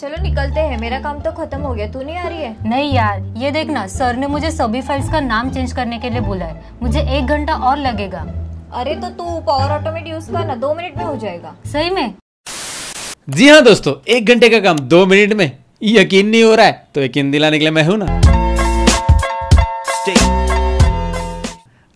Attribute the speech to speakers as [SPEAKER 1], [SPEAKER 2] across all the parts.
[SPEAKER 1] चलो निकलते हैं मेरा काम तो खत्म हो गया तू नहीं आ रही है नहीं यार ये देखना सर ने मुझे सभी फाइल्स का नाम चेंज करने के लिए बोला है मुझे एक घंटा और लगेगा अरे तो तू पावर ऑटोमेट यूज ना दो मिनट में हो जाएगा सही में जी हाँ दोस्तों एक घंटे का काम दो मिनट में यकीन नहीं हो रहा है तो यकीन दिलाने के लिए मैं हूँ ना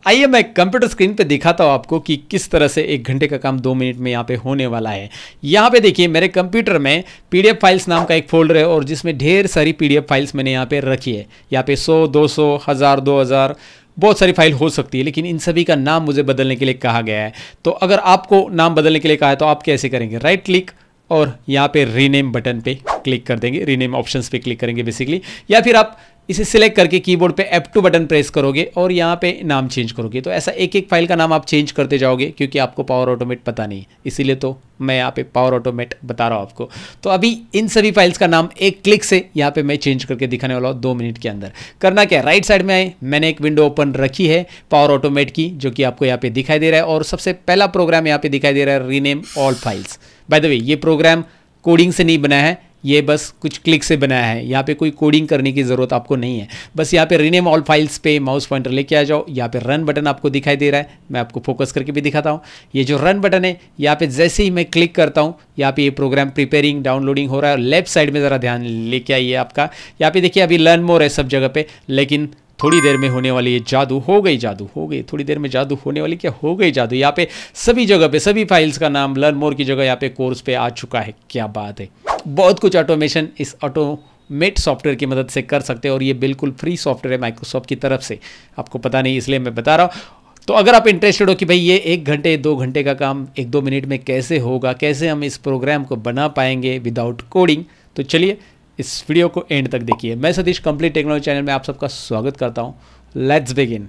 [SPEAKER 1] आइए मैं कंप्यूटर स्क्रीन पे दिखाता हूँ आपको कि किस तरह से एक घंटे का काम दो मिनट में यहाँ पे होने वाला है यहाँ पे देखिए मेरे कंप्यूटर में पीडीएफ फाइल्स नाम का एक फोल्डर है और जिसमें ढेर सारी पीडीएफ फाइल्स मैंने यहाँ पे रखी है यहाँ पे सौ दो सौ हज़ार दो हज़ार बहुत सारी फाइल हो सकती है लेकिन इन सभी का नाम मुझे बदलने के लिए कहा गया है तो अगर आपको नाम बदलने के लिए कहा है तो आप कैसे करेंगे राइट क्लिक और यहाँ पे रीनेम बटन पे क्लिक कर देंगे रीनेम ऑप्शंस पे क्लिक करेंगे बेसिकली या फिर आप इसे सिलेक्ट करके कीबोर्ड पे F2 बटन प्रेस करोगे और यहाँ पे नाम चेंज करोगे तो ऐसा एक एक फाइल का नाम आप चेंज करते जाओगे क्योंकि आपको पावर ऑटोमेट पता नहीं इसीलिए तो मैं यहाँ पे पावर ऑटोमेट बता रहा हूँ आपको तो अभी इन सभी फाइल्स का नाम एक क्लिक से यहाँ पे मैं चेंज करके दिखाने वाला हूँ दो मिनट के अंदर करना क्या राइट साइड में आए मैंने एक विंडो ओपन रखी है पावर ऑटोमेट की जो कि आपको यहाँ पर दिखाई दे रहा है और सबसे पहला प्रोग्राम यहाँ पर दिखाई दे रहा है rename all files by the way ये प्रोग्राम कोडिंग से नहीं बना है ये बस कुछ क्लिक से बनाया है यहाँ पे कोई कोडिंग करने की ज़रूरत आपको नहीं है बस यहाँ पे रीनेम ऑल फाइल्स पे माउस पॉइंटर लेके आ जाओ यहाँ पे रन बटन आपको दिखाई दे रहा है मैं आपको फोकस करके भी दिखाता हूँ ये जो रन बटन है यहाँ पे जैसे ही मैं क्लिक करता हूँ यहाँ पे ये प्रोग्राम प्रिपेयरिंग डाउनलोडिंग हो रहा है लेफ्ट साइड में ज़रा ध्यान लेके आइए आपका यहाँ पे देखिए अभी लर्न मोर है सब जगह पर लेकिन थोड़ी देर में होने वाली ये जादू हो गई जादू हो गई थोड़ी देर में जादू होने वाली क्या हो गई जादू यहाँ पे सभी जगह पे सभी फाइल्स का नाम लर्न मोर की जगह यहाँ पे कोर्स पे आ चुका है क्या बात है बहुत कुछ ऑटोमेशन इस ऑटोमेट सॉफ्टवेयर की मदद से कर सकते हैं और ये बिल्कुल फ्री सॉफ्टवेयर है माइक्रोसॉफ्ट की तरफ से आपको पता नहीं इसलिए मैं बता रहा हूँ तो अगर आप इंटरेस्टेड हो कि भाई ये एक घंटे दो घंटे का काम एक दो मिनट में कैसे होगा कैसे हम इस प्रोग्राम को बना पाएंगे विदाउट कोडिंग तो चलिए इस वीडियो को एंड तक देखिए मैं सतीश कंप्लीट टेक्नोलॉजी चैनल में आप सबका स्वागत करता हूँ लेट्स बिगिन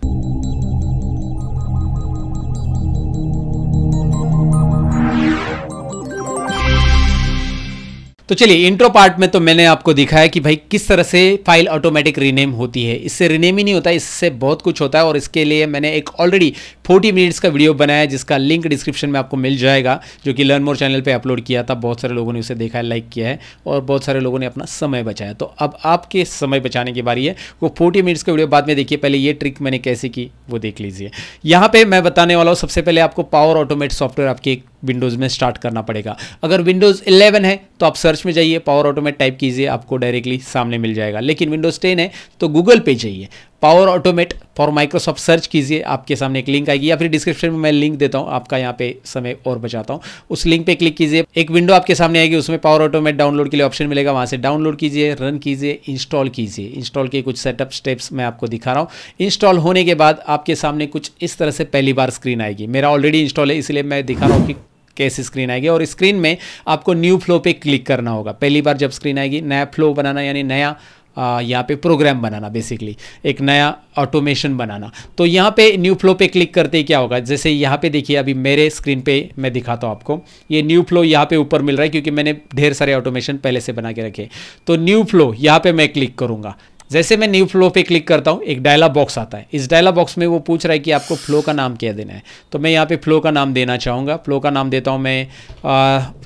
[SPEAKER 1] तो चलिए इंट्रो पार्ट में तो मैंने आपको दिखाया कि भाई किस तरह से फाइल ऑटोमेटिक रीनेम होती है इससे रीनेम ही नहीं होता इससे बहुत कुछ होता है और इसके लिए मैंने एक ऑलरेडी 40 मिनट्स का वीडियो बनाया है जिसका लिंक डिस्क्रिप्शन में आपको मिल जाएगा जो कि लर्न मोर चैनल पे अपलोड किया था बहुत सारे लोगों ने उसे देखा है लाइक किया है और बहुत सारे लोगों ने अपना समय बचाया तो अब आपके समय बचाने की बारी है वो फोर्टी मिनट्स का वीडियो बाद में देखिए पहले ये ट्रिक मैंने कैसे की वो देख लीजिए यहाँ पर मैं बताने वाला हूँ सबसे पहले आपको पावर ऑटोमेट सॉफ्टवेयर आपकी एक विंडोज़ में स्टार्ट करना पड़ेगा अगर विंडोज़ 11 है तो आप सर्च में जाइए पावर ऑटोमेट टाइप कीजिए आपको डायरेक्टली सामने मिल जाएगा लेकिन विंडोज़ 10 है तो गूगल पे जाइए power automate for Microsoft search कीजिए आपके सामने एक लिंक आएगी या फिर डिस्क्रिप्शन में मैं लिंक देता हूँ आपका यहाँ पे समय और बचाता हूँ उस लिंक पे क्लिक कीजिए एक विंडो आपके सामने आएगी उसमें पावर ऑटोमेट डाउनलोड के लिए ऑप्शन मिलेगा वहाँ से डाउनलोड कीजिए रन कीजिए इंस्टॉल कीजिए इंस्टॉल के कुछ सेटअप स्टेप्स मैं आपको दिखा रहा हूँ इंस्टॉल होने के बाद आपके सामने कुछ इस तरह से पहली बार स्क्रीन आएगी मेरा ऑलरेडी इंस्टॉल है इसलिए मैं दिखा रहा हूँ कि कैसे स्क्रीन आएगी और स्क्रीन में आपको न्यू फ्लो पे क्लिक करना होगा पहली बार जब स्क्रीन आएगी नया फ्लो बनाना यानी नया यहाँ पे प्रोग्राम बनाना बेसिकली एक नया ऑटोमेशन बनाना तो यहाँ पे न्यू फ्लो पे क्लिक करते ही क्या होगा जैसे यहाँ पे देखिए अभी मेरे स्क्रीन पे मैं दिखाता हूँ आपको ये न्यू फ्लो यहाँ पे ऊपर मिल रहा है क्योंकि मैंने ढेर सारे ऑटोमेशन पहले से बना के रखे तो न्यू फ्लो यहाँ पर मैं क्लिक करूँगा जैसे मैं न्यू फ्लो पे क्लिक करता हूँ एक डायलॉग बॉक्स आता है इस डायलॉग बॉक्स में वो पूछ रहा है कि आपको फ्लो का नाम क्या देना है तो मैं यहाँ पे फ्लो का नाम देना चाहूँगा फ्लो का नाम देता हूँ मैं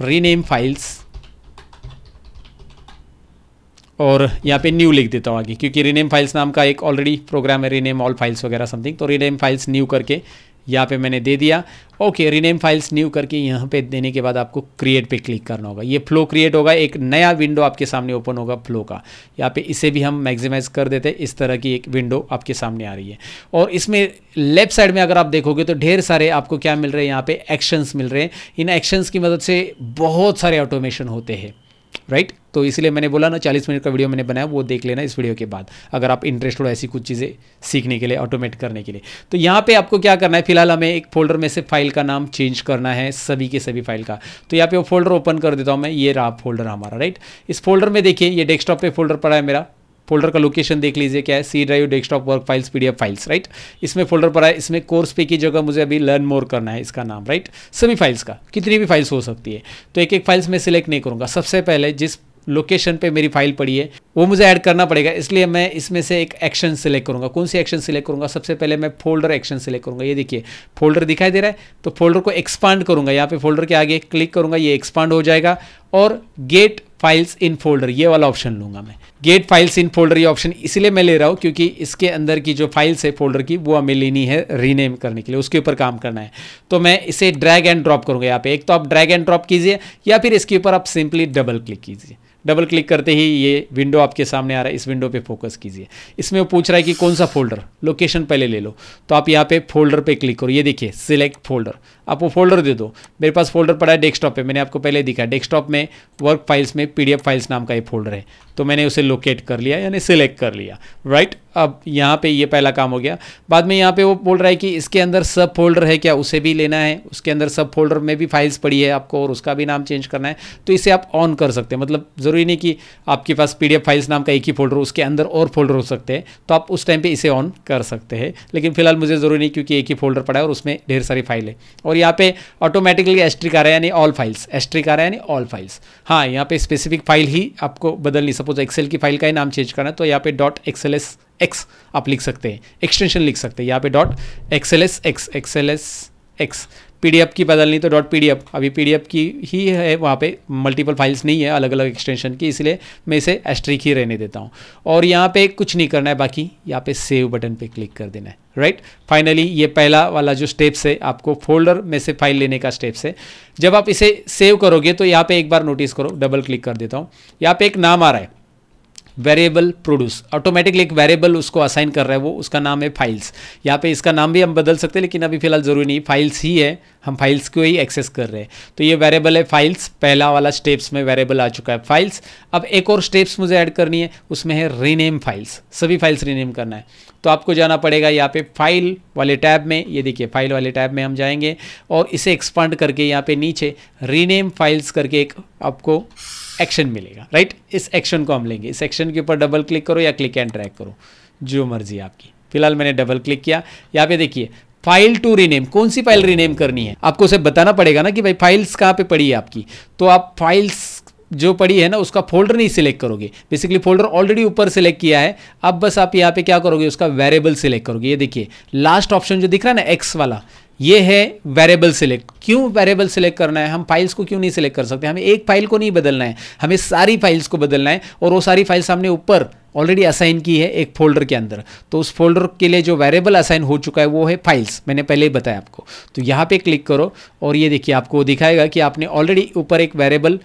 [SPEAKER 1] रीनेम फाइल्स और यहाँ पे न्यू लिख देता हूँ आगे क्योंकि रीनेम फाइल्स नाम का एक ऑलरेडी प्रोग्राम है रीनेम ऑल फाइल्स वगैरह समथिंग तो रीनेम फाइल्स न्यू करके यहाँ पे मैंने दे दिया ओके रीनेम फाइल्स न्यू करके यहाँ पे देने के बाद आपको क्रिएट पे क्लिक करना होगा ये फ्लो क्रिएट होगा एक नया विंडो आपके सामने ओपन होगा फ्लो का यहाँ पे इसे भी हम मैक्सिमाइज कर देते हैं इस तरह की एक विंडो आपके सामने आ रही है और इसमें लेफ्ट साइड में अगर आप देखोगे तो ढेर सारे आपको क्या मिल रहे हैं यहाँ पे एक्शंस मिल रहे हैं इन एक्शंस की मदद से बहुत सारे ऑटोमेशन होते हैं राइट तो इसलिए मैंने बोला ना चालीस मिनट का वीडियो मैंने बनाया वो देख लेना इस वीडियो के बाद अगर आप इंटरेस्टेड हो ऐसी कुछ चीज़ें सीखने के लिए ऑटोमेट करने के लिए तो यहाँ पे आपको क्या करना है फिलहाल हमें एक फोल्डर में से फाइल का नाम चेंज करना है सभी के सभी फाइल का तो यहाँ पे वो फोल्डर ओपन कर देता हूँ मैं ये रहा फोल्डर हमारा राइट इस फोल्डर में देखिए ये डेस्कटॉप पर फोल्डर पड़ा है मेरा फोल्डर का लोकेशन देख लीजिए क्या है C drive desktop work files P files right इसमें फोल्डर पर आए इसमें कोर्स पे की जगह मुझे अभी लर्न मोर करना है इसका नाम राइट सभी फाइल्स का कितनी भी फाइल्स हो सकती है तो एक एक फाइल्स मैं सिलेक्ट नहीं करूँगा सबसे पहले जिस लोकेशन पे मेरी फाइल पड़ी है वो मुझे ऐड करना पड़ेगा इसलिए मैं इसमें से एक एक्शन सिलेक्ट करूंगा कौन सी एक्शन सिलेक्ट करूंगा सबसे पहले मैं फोल्डर एक्शन सिलेक्ट करूँगा ये देखिए फोल्डर दिखाई दे रहा है तो फोल्डर को एक्सपांड करूँगा यहाँ पे फोल्डर के आगे क्लिक करूंगा ये एक्सपांड हो जाएगा और गेट फाइल्स इन फोल्डर ये वाला ऑप्शन लूंगा मैं गेट फाइल्स इन फोल्डर ये ऑप्शन इसलिए मैं ले रहा हूँ क्योंकि इसके अंदर की जो फाइल्स है फोल्डर की वो हमें लेनी है रीनेम करने के लिए उसके ऊपर काम करना है तो मैं इसे ड्रैग एंड ड्रॉप करूँगा यहाँ पे एक तो आप ड्रैग एंड ड्रॉप कीजिए या फिर इसके ऊपर आप सिंपली डबल क्लिक कीजिए डबल क्लिक करते ही ये विंडो आपके सामने आ रहा है इस विंडो पे फोकस कीजिए इसमें वो पूछ रहा है कि कौन सा फोल्डर लोकेशन पहले ले लो तो आप यहाँ पे फोल्डर पे क्लिक करो ये देखिए सिलेक्ट फोल्डर आप वो फोल्डर दे दो मेरे पास फोल्डर पड़ा है डेस्कटॉप पे मैंने आपको पहले दिखा डेस्कटॉप में वर्क फाइल्स में पी फाइल्स नाम का ये फोल्डर है तो मैंने उसे लोकेट कर लिया यानी सिलेक्ट कर लिया राइट अब यहाँ पे ये पहला काम हो गया बाद में यहाँ पे वो बोल रहा है कि इसके अंदर सब फोल्डर है क्या उसे भी लेना है उसके अंदर सब फोल्डर में भी फाइल्स पड़ी है आपको और उसका भी नाम चेंज करना है तो इसे आप ऑन कर सकते हैं मतलब ज़रूरी नहीं कि आपके पास पी फाइल्स नाम का एक ही फोल्डर उसके अंदर और फोल्डर हो सकते हैं तो आप उस टाइम पर इसे ऑन कर सकते हैं लेकिन फिलहाल मुझे ज़रूरी नहीं क्योंकि एक ही फोल्डर पड़ा है और उसमें ढेर सारी फाइल है और यहाँ पर ऑटोमेटिकली एस्ट्रिक आ रहा है यानी ऑल फाइल्स एस्ट्रिक आ रहा है यानी ऑल फाइल्स हाँ यहाँ पर स्पेसिफिक फाइल ही आपको बदलनी सपोज एक्सेल की फाइल का ही नाम चेंज करना है तो यहाँ पर डॉट एक्सेल एस एक्स आप लिख सकते हैं एक्सटेंशन लिख सकते हैं यहाँ पे dot L S X L S X P की बदलनी तो डॉट पी डी एफ अभी पी डी एफ की ही है वहाँ पे मल्टीपल फाइल्स नहीं है अलग अलग एक्सटेंशन की इसलिए मैं इसे एस्ट्रिक ही रहने देता हूँ और यहाँ पे कुछ नहीं करना है बाकी यहाँ पे सेव बटन पे क्लिक कर देना है राइट right? फाइनली ये पहला वाला जो स्टेप्स है आपको फोल्डर में से फाइल लेने का स्टेप्स है जब आप इसे सेव करोगे तो यहाँ पे एक बार नोटिस करो डबल क्लिक कर देता हूँ यहाँ पे एक नाम आ रहा है वेरिएबल प्रोड्यूस ऑटोमेटिकली एक वेरिएबल उसको असाइन कर रहा है वो उसका नाम है फाइल्स यहाँ पे इसका नाम भी हम बदल सकते हैं लेकिन अभी फिलहाल ज़रूरी नहीं फाइल्स ही है हम फाइल्स को ही एक्सेस कर रहे हैं तो ये वेरिएबल है फाइल्स पहला वाला स्टेप्स में वेरिएबल आ चुका है फाइल्स अब एक और स्टेप्स मुझे ऐड करनी है उसमें है रीनेम फाइल्स सभी फाइल्स रीनेम करना है तो आपको जाना पड़ेगा यहाँ पे फाइल वाले टैब में ये देखिए फाइल वाले टैब में हम जाएंगे और इसे एक्सपांड करके यहाँ पे नीचे रीनेम फाइल्स करके एक आपको एक्शन मिलेगा राइट इस एक्शन को हम लेंगे इस एक्शन के ऊपर डबल क्लिक करो या क्लिक एंड ट्रैक करो जो मर्जी आपकी फिलहाल मैंने डबल क्लिक किया यहाँ पे देखिए फाइल टू रीनेम कौन सी फाइल रीनेम करनी है आपको उसे बताना पड़ेगा ना कि भाई फाइल्स कहाँ पे पड़ी है आपकी तो आप फाइल्स जो पड़ी है ना उसका फोल्डर नहीं सिलेक्ट करोगे बेसिकली फोल्डर ऑलरेडी ऊपर सिलेक्ट किया है अब बस आप यहाँ पे क्या करोगे उसका वेरिएबल सिलेक्ट करोगे ये देखिए लास्ट ऑप्शन जो दिख रहा है ना एक्स वाला ये है वेरिएबल सिलेक्ट क्यों वेरिएबल सिलेक्ट करना है हम फाइल्स को क्यों नहीं सिलेक्ट कर सकते हमें एक फाइल को नहीं बदलना है हमें सारी फाइल्स को बदलना है और वो सारी फाइल्स हमने ऊपर ऑलरेडी असाइन की है एक फोल्डर के अंदर तो उस फोल्डर के लिए जो वेरिएबल असाइन हो चुका है वो है फाइल्स मैंने पहले ही बताया आपको तो यहाँ पे क्लिक करो और ये देखिए आपको दिखाएगा कि आपने ऑलरेडी ऊपर एक वेरेबल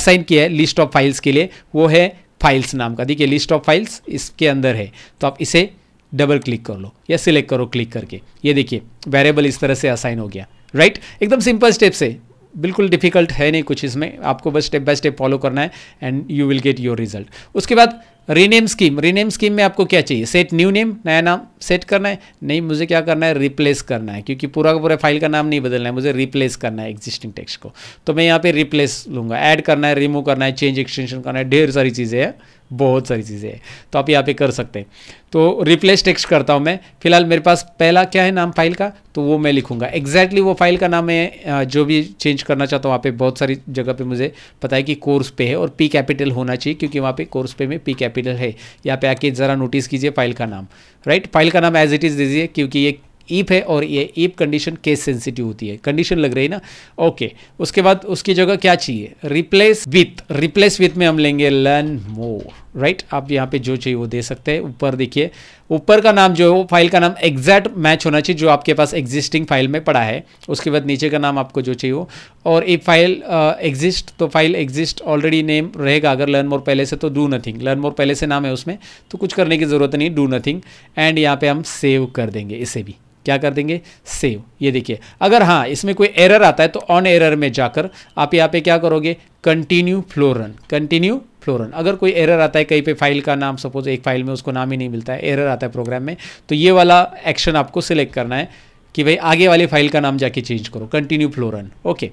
[SPEAKER 1] असाइन किया है लिस्ट ऑफ फाइल्स के लिए वो है फाइल्स नाम का देखिए लिस्ट ऑफ फाइल्स इसके अंदर है तो आप इसे डबल क्लिक कर लो या सिलेक्ट करो क्लिक करके ये देखिए वेरिएबल इस तरह से असाइन हो गया राइट एकदम सिंपल स्टेप से बिल्कुल डिफिकल्ट है नहीं कुछ इसमें आपको बस स्टेप बाय स्टेप फॉलो करना है and you will get your result उसके बाद रीनेम स्कीम रीनेम स्कीम में आपको क्या चाहिए सेट न्यू नेम नया नाम सेट करना है नहीं मुझे क्या करना है रिप्लेस करना है क्योंकि पूरा का पूरा फाइल का नाम नहीं बदलना है मुझे रिप्लेस करना है एग्जिस्टिंग टेक्स्ट को तो मैं यहाँ पे रिप्लेस लूँगा ऐड करना है रिमूव करना है चेंज एक्सटेंशन करना है ढेर सारी चीज़ें हैं बहुत सारी चीज़ें हैं तो आप यहाँ पे कर सकते हैं तो रिप्लेस टेक्स्ट करता हूँ मैं फिलहाल मेरे पास पहला क्या है नाम फाइल का तो वो मैं लिखूंगा एग्जैक्टली exactly वो फाइल का नाम है जो भी चेंज करना चाहता हूँ वहाँ पे बहुत सारी जगह पे मुझे पता है कि कोर्स पे है और पी कैपिटल होना चाहिए क्योंकि वहाँ पे कोर्स पे में पी कैपिटल कैपिटल है यहाँ पे आके ज़रा नोटिस कीजिए फाइल का नाम राइट right? फाइल का नाम एज इट इज़ दीजिए क्योंकि ये ईप है और ये ईप कंडीशन केस सेंसिटिव होती है कंडीशन लग रही ना ओके उसके बाद उसकी जगह क्या चाहिए रिप्लेस विथ रिप्लेस विथ में हम लेंगे लर्न मोर राइट आप यहाँ पे जो चाहिए वो दे सकते हैं ऊपर देखिए ऊपर का नाम जो है वो फाइल का नाम एग्जैक्ट मैच होना चाहिए जो आपके पास एग्जिस्टिंग फाइल में पड़ा है उसके बाद नीचे का नाम आपको जो चाहिए हो और ये फाइल एग्जिस्ट uh, तो फाइल एग्जिस्ट ऑलरेडी नेम रहेगा अगर लर्न मोर पहले से तो डू नथिंग लर्न मोर पहले से नाम है उसमें तो कुछ करने की ज़रूरत नहीं डू नथिंग एंड यहाँ पर हम सेव कर देंगे इसे भी क्या कर देंगे सेव ये देखिए अगर हाँ इसमें कोई एरर आता है तो ऑन एरर में जाकर आप यहाँ पे क्या करोगे continue flow run continue flow run अगर कोई एरर आता है कहीं पे फाइल का नाम सपोज एक फाइल में उसको नाम ही नहीं मिलता है एरर आता है प्रोग्राम में तो ये वाला एक्शन आपको सिलेक्ट करना है कि भाई आगे वाली फाइल का नाम जाके चेंज करो कंटिन्यू फ्लोरन ओके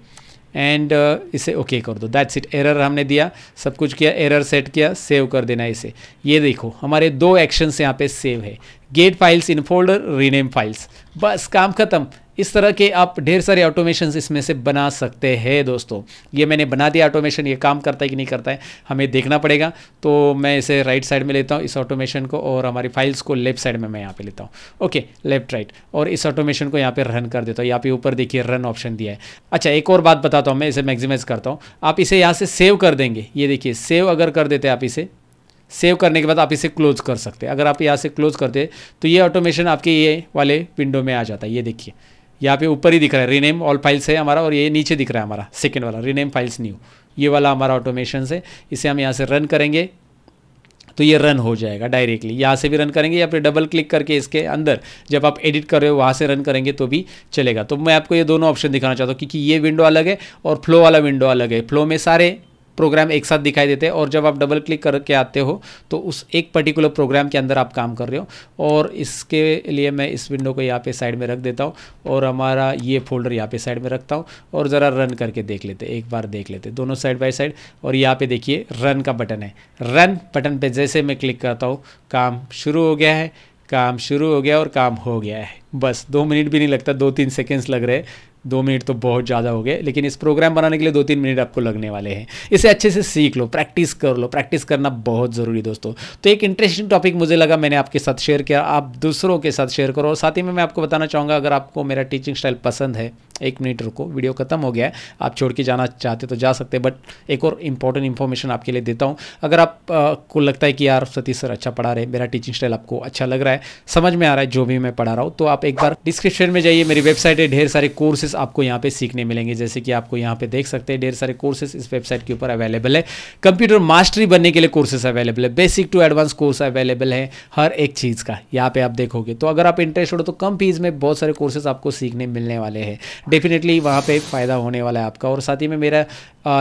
[SPEAKER 1] एंड इसे ओके okay कर दो दैट्स इट एरर हमने दिया सब कुछ किया एरर सेट किया सेव कर देना इसे ये देखो हमारे दो एक्शंस यहाँ पे सेव है get files in folder rename files बस काम खत्म इस तरह के आप ढेर सारे ऑटोमेशन इसमें से बना सकते हैं दोस्तों ये मैंने बना दिया ऑटोमेशन ये काम करता है कि नहीं करता है हमें देखना पड़ेगा तो मैं इसे राइट साइड में लेता हूँ इस ऑटोमेशन को और हमारी फाइल्स को लेफ्ट साइड में मैं यहाँ पे लेता हूँ ओके लेफ्ट राइट और इस ऑटोमेशन को यहाँ पे रन कर देता हूँ यहाँ पे ऊपर देखिए रन ऑप्शन दिया है अच्छा एक और बात बताता हूँ मैं इसे मैक्सिमाइज करता हूँ आप इसे यहाँ से सेव कर देंगे ये देखिए सेव अगर कर देते आप इसे सेव करने के बाद आप इसे क्लोज कर सकते हैं अगर आप यहाँ से क्लोज करते तो ये ऑटोमेशन आपके ये वाले विंडो में आ जाता है ये देखिए यहाँ पे ऊपर ही दिख रहा है रीनेम ऑल फाइल्स है हमारा और ये नीचे दिख रहा है हमारा सेकेंड वाला रीनेम फाइल्स न्यू ये वाला हमारा ऑटोमेशन है इसे हम यहाँ से रन करेंगे तो ये रन हो जाएगा डायरेक्टली यहाँ से भी रन करेंगे या फिर डबल क्लिक करके इसके अंदर जब आप एडिट कर रहे हो वहाँ से रन करेंगे तो भी चलेगा तो मैं आपको ये दोनों ऑप्शन दिखाना चाहता हूँ क्योंकि ये विंडो अलग है और फ्लो वाला विंडो अलग है फ्लो में सारे प्रोग्राम एक साथ दिखाई देते हैं और जब आप डबल क्लिक करके आते हो तो उस एक पर्टिकुलर प्रोग्राम के अंदर आप काम कर रहे हो और इसके लिए मैं इस विंडो को यहाँ पे साइड में रख देता हूँ और हमारा ये फोल्डर यहाँ पे साइड में रखता हूँ और ज़रा रन करके देख लेते एक बार देख लेते दोनों साइड बाई साइड और यहाँ पर देखिए रन का बटन है रन बटन पर जैसे मैं क्लिक करता हूँ काम शुरू हो गया है काम शुरू हो गया और काम हो गया है बस दो मिनट भी नहीं लगता दो तीन सेकेंड्स लग रहे दो मिनट तो बहुत ज़्यादा हो गए लेकिन इस प्रोग्राम बनाने के लिए दो तीन मिनट आपको लगने वाले हैं इसे अच्छे से सीख लो प्रैक्टिस कर लो प्रैक्टिस करना बहुत ज़रूरी दोस्तों तो एक इंटरेस्टिंग टॉपिक मुझे लगा मैंने आपके साथ शेयर किया आप दूसरों के साथ शेयर करो और साथ ही में मैं आपको बताना चाहूँगा अगर आपको मेरा टीचिंग स्टाइल पसंद है एक मिनट रुको वीडियो ख़त्म हो गया है आप छोड़ के जाना चाहते तो जा सकते बट एक और इंपॉर्टेंट इन्फॉर्मेशन आपके लिए देता हूँ अगर आप आ, को लगता है कि यार सतीश सर अच्छा पढ़ा रहे मेरा टीचिंग स्टाइल आपको अच्छा लग रहा है समझ में आ रहा है जो भी मैं पढ़ा रहा हूँ तो आप एक बार डिस्क्रिप्शन में जाइए मेरी वेबसाइट है ढेर सारे कोर्सेज आपको यहाँ पे सीखने मिलेंगे जैसे कि आपको यहाँ पे देख सकते हैं ढेर सारे कोर्सेज इस वेबसाइट के ऊपर अवेलेबल है कंप्यूटर मास्टरी बनने के लिए कोर्सेज अवेलेबल है basic to advance course available है हर एक चीज़ का यहाँ पे आप देखोगे तो अगर आप इंटरेस्ट हो तो कम फीस में बहुत सारे कोर्सेज आपको सीखने मिलने वाले हैं डेफिनेटली वहाँ पे फ़ायदा होने वाला है आपका और साथ ही में मेरा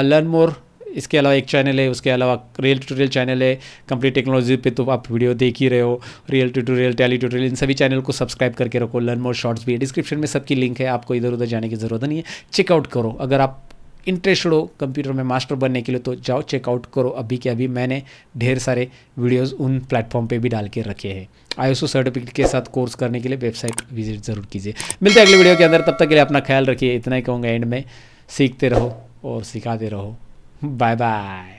[SPEAKER 1] लर्न मोर इसके अलावा एक चैनल है उसके अलावा रियल ट्यूटोरियल चैनल है कंप्लीट टेक्नोलॉजी पे तो आप वीडियो देख ही रहे हो रियल ट्यूटोरियल टैली ट्यूटोरियल इन सभी चैनल को सब्सक्राइब करके रखो लर्न मोर शॉर्ट्स भी है डिस्क्रिप्शन में सबकी लिंक है आपको इधर उधर जाने की ज़रूरत नहीं है चेकआउट करो अगर आप इंटरेस्टेड हो कंप्यूटर में मास्टर बनने के लिए तो जाओ चेकआउट करो अभी के अभी मैंने ढेर सारे वीडियोस उन प्लेटफॉर्म पे भी डाल के रखे हैं आई सर्टिफिकेट के साथ कोर्स करने के लिए वेबसाइट विजिट ज़रूर कीजिए मिलते हैं अगले वीडियो के अंदर तब तक के लिए अपना ख्याल रखिए इतना ही कहूँगा एंड में सीखते रहो और सिखाते रहो बाय बाय